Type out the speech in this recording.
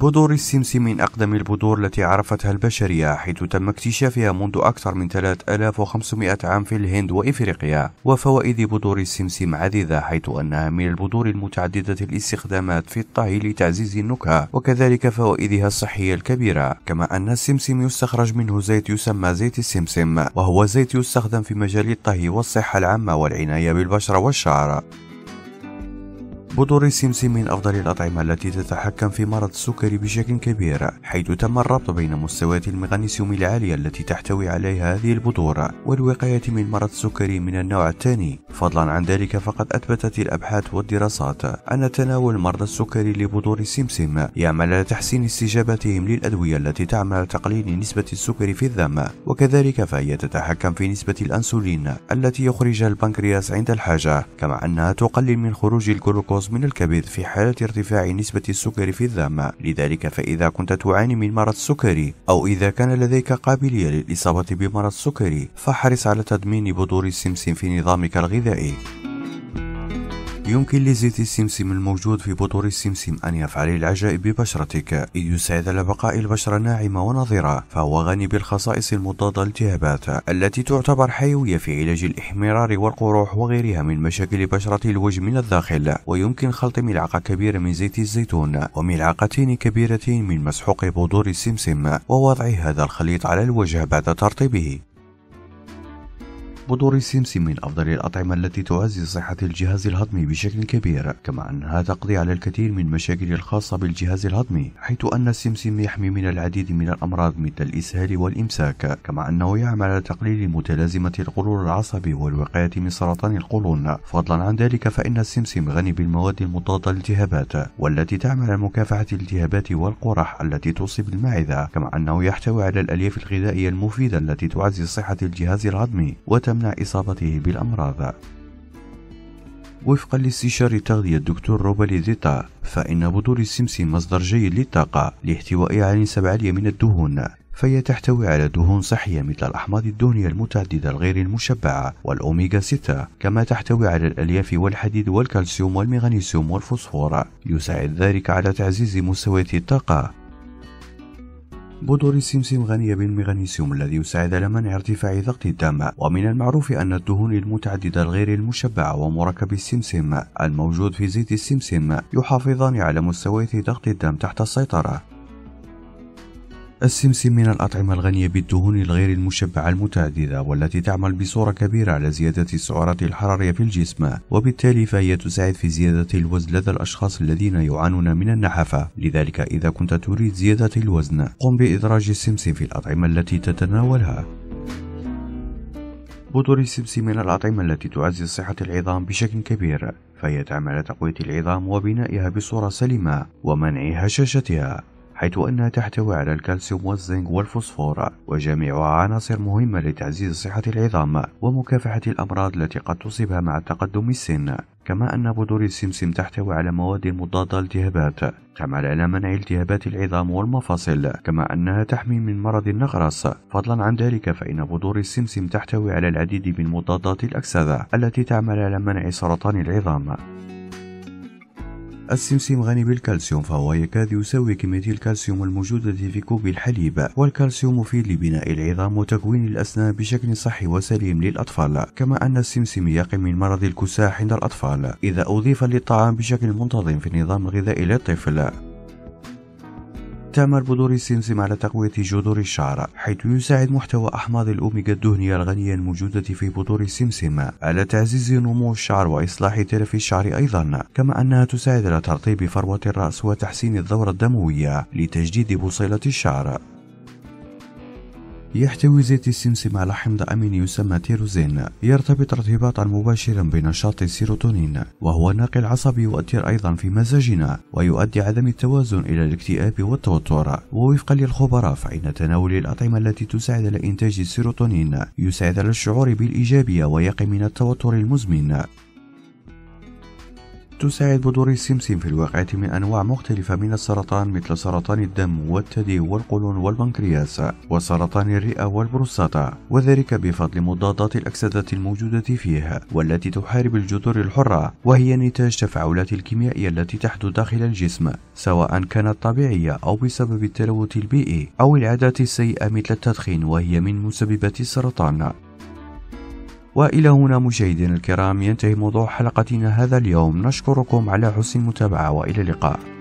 بذور السمسم من أقدم البذور التي عرفتها البشرية حيث تم اكتشافها منذ أكثر من 3500 عام في الهند وإفريقيا وفوائد بذور السمسم عديدة حيث أنها من البذور المتعددة الاستخدامات في الطهي لتعزيز النكهة وكذلك فوائدها الصحية الكبيرة كما أن السمسم يستخرج منه زيت يسمى زيت السمسم وهو زيت يستخدم في مجال الطهي والصحة العامة والعناية بالبشرة والشعر بذور السمسم من أفضل الأطعمة التي تتحكم في مرض السكري بشكل كبير حيث تم الربط بين مستويات المغنيسيوم العالية التي تحتوي عليها هذه البذور والوقاية من مرض السكري من النوع الثاني فضلا عن ذلك فقد أثبتت الأبحاث والدراسات أن تناول مرضى السكري لبذور السمسم يعمل على تحسين استجابتهم للأدوية التي تعمل على تقليل نسبة السكري في الدم وكذلك فهي تتحكم في نسبة الأنسولين التي يخرجها البنكرياس عند الحاجة كما أنها تقلل من خروج الجلوكوز الغاز من الكبد في حالة ارتفاع نسبة السكر في الدم لذلك فإذا كنت تعاني من مرض السكري أو إذا كان لديك قابلية للإصابة بمرض السكري فاحرص على تضمين بذور السمسم في نظامك الغذائي يمكن لزيت السمسم الموجود في بذور السمسم أن يفعل العجائب ببشرتك إذ يساعد على بقاء البشرة ناعمة ونظرة فهو غني بالخصائص المضادة للالتهابات التي تعتبر حيوية في علاج الاحمرار والقروح وغيرها من مشاكل بشرة الوجه من الداخل ويمكن خلط ملعقة كبيرة من زيت الزيتون وملعقتين كبيرتين من مسحوق بذور السمسم ووضع هذا الخليط على الوجه بعد ترطيبه بذور السمسم من أفضل الأطعمة التي تعزز صحة الجهاز الهضمي بشكل كبير كما أنها تقضي على الكثير من المشاكل الخاصة بالجهاز الهضمي حيث أن السمسم يحمي من العديد من الأمراض مثل الإسهال والإمساك كما أنه يعمل على تقليل متلازمة القولون العصبي والوقاية من سرطان القولون فضلا عن ذلك فإن السمسم غني بالمواد المضادة للالتهابات والتي تعمل على مكافحة الالتهابات والقرح التي تصيب المعدة كما أنه يحتوي على الألياف الغذائية المفيدة التي تعزز صحة الجهاز الهضمي وتم تمنع إصابته بالأمراض وفقا لاستشارة التغذية الدكتور روبالي زيتا فإن بذور السمسم مصدر جيد للطاقة لاحتوائها على نسبة عالية من الدهون فهي تحتوي على دهون صحية مثل الأحماض الدهنية المتعددة الغير المشبعة والأوميغا 6 كما تحتوي على الألياف والحديد والكالسيوم والمغنيسيوم والفوسفور يساعد ذلك على تعزيز مستويات الطاقة بذور السمسم غنية بالمغنيسيوم الذي يساعد على منع ارتفاع ضغط الدم ومن المعروف أن الدهون المتعددة الغير المشبعة ومركب السمسم الموجود في زيت السمسم يحافظان على مستويات ضغط الدم تحت السيطرة السمسم من الأطعمة الغنية بالدهون الغير المشبعة المتعددة والتي تعمل بصورة كبيرة على زيادة السعرات الحرارية في الجسم وبالتالي فهي تساعد في زيادة الوزن لدى الأشخاص الذين يعانون من النحافة لذلك إذا كنت تريد زيادة الوزن قم بإدراج السمسم في الأطعمة التي تتناولها بذور السمسم من الأطعمة التي تعزز صحة العظام بشكل كبير فهي تعمل على تقوية العظام وبنائها بصورة سليمة ومنع هشاشتها حيث أنها تحتوي على الكالسيوم والزنك والفوسفور وجميعها عناصر مهمة لتعزيز صحة العظام ومكافحة الأمراض التي قد تصيبها مع تقدم السن كما أن بذور السمسم تحتوي على مواد مضادة للتهابات تعمل على منع التهابات العظام والمفاصل كما أنها تحمي من مرض النغرس فضلا عن ذلك فإن بذور السمسم تحتوي على العديد من مضادات الأكسدة التي تعمل على منع سرطان العظام السمسم غني بالكالسيوم فهو يكاد يساوي كمية الكالسيوم الموجودة في كوب الحليب والكالسيوم مفيد لبناء العظام وتكوين الأسنان بشكل صحي وسليم للأطفال كما أن السمسم يقي من مرض الكساح عند الأطفال إذا أضيف للطعام بشكل منتظم في النظام الغذائي للطفل تعمل بذور السمسم على تقوية جذور الشعر حيث يساعد محتوى أحماض الأوميغا الدهنية الغنية الموجودة في بذور السمسم على تعزيز نمو الشعر وإصلاح تلف الشعر أيضا كما أنها تساعد على ترطيب فروة الرأس وتحسين الدورة الدموية لتجديد بصيلة الشعر يحتوي زيت السمسم على حمض أمين يسمى تيروزين يرتبط ارتباطا مباشرا بنشاط السيروتونين وهو ناقل عصبي يؤثر أيضا في مزاجنا ويؤدي عدم التوازن إلى الاكتئاب والتوتر ووفقا للخبراء فإن تناول الأطعمة التي تساعد على إنتاج السيروتونين يساعد على الشعور بالإيجابية ويقي من التوتر المزمن تساعد بذور السمسم في الوقاية من أنواع مختلفة من السرطان مثل سرطان الدم والثدي والقولون والبنكرياس وسرطان الرئة والبروستاتا وذلك بفضل مضادات الأكسدة الموجودة فيه والتي تحارب الجذور الحرة وهي نتاج تفاعلات الكيميائية التي تحدث داخل الجسم سواء كانت طبيعية أو بسبب التلوث البيئي أو العادات السيئة مثل التدخين وهي من مسببات السرطان وإلى هنا مشاهدينا الكرام ينتهي موضوع حلقتنا هذا اليوم نشكركم على حسن المتابعة وإلى اللقاء